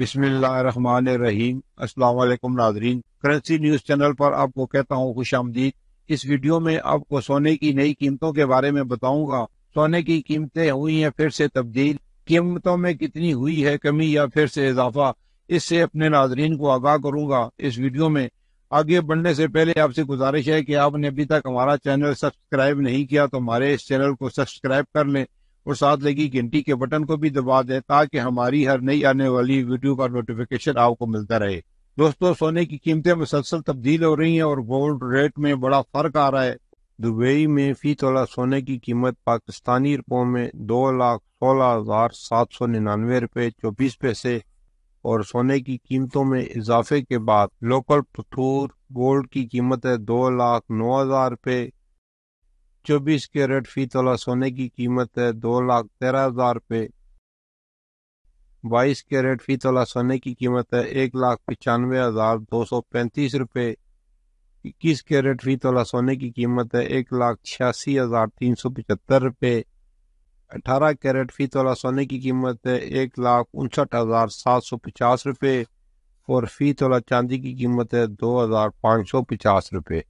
बिस्मिल्लाहिर्रहमानिर्रहीम अस्सलाम वालेकुम नाजरीन करेंसी न्यूज चैनल पर आपको कहता हूँ खुश आमदीद इस वीडियो में आपको सोने की नई कीमतों के बारे में बताऊंगा सोने की कीमतें हुई हैं फिर से तब्दील कीमतों में कितनी हुई है कमी या फिर से इजाफा इससे अपने नाजरीन को आगाह करूंगा इस वीडियो में आगे बढ़ने से पहले आपसे गुजारिश है कि आपने अभी तक हमारा चैनल सब्सक्राइब नहीं किया तो हमारे इस चैनल को सब्सक्राइब कर लें और साथ लगी घंटी के बटन को भी दबा दें ताकि हमारी हर नई आने वाली वीडियो का नोटिफिकेशन आपको मिलता रहे दोस्तों सोने की कीमतें मुसलसल तब्दील हो रही हैं और गोल्ड रेट में बड़ा फर्क आ रहा है दुबई में फी तोला सोने की कीमत पाकिस्तानी रुपयों में दो लाख सोलह हजार सात सौ निन्यानवे रुपये चौबीस पैसे और सोने की कीमतों में इजाफे के बाद लोकल पथूर गोल्ड की कीमत है दो लाख नौ हजार रुपये चौबीस कैरेट फी तोला सोने की कीमत है दो लाख तेरह हजार रुपये बाईस कैरेट फी तोला सोने की कीमत है एक लाख पचानवे हजार दो सौ पैंतीस रुपये इक्कीस कैरेट फी तोला सोने की कीमत है एक लाख छियासी हजार तीन सौ पचहत्तर रुपये अठारह कैरेट फी तोला सोने की कीमत है एक लाख उनसठ हजार सात सौ पचास रुपये और फी तोला चांदी की कीमत है दो हजार पाँच सौ पचास रुपये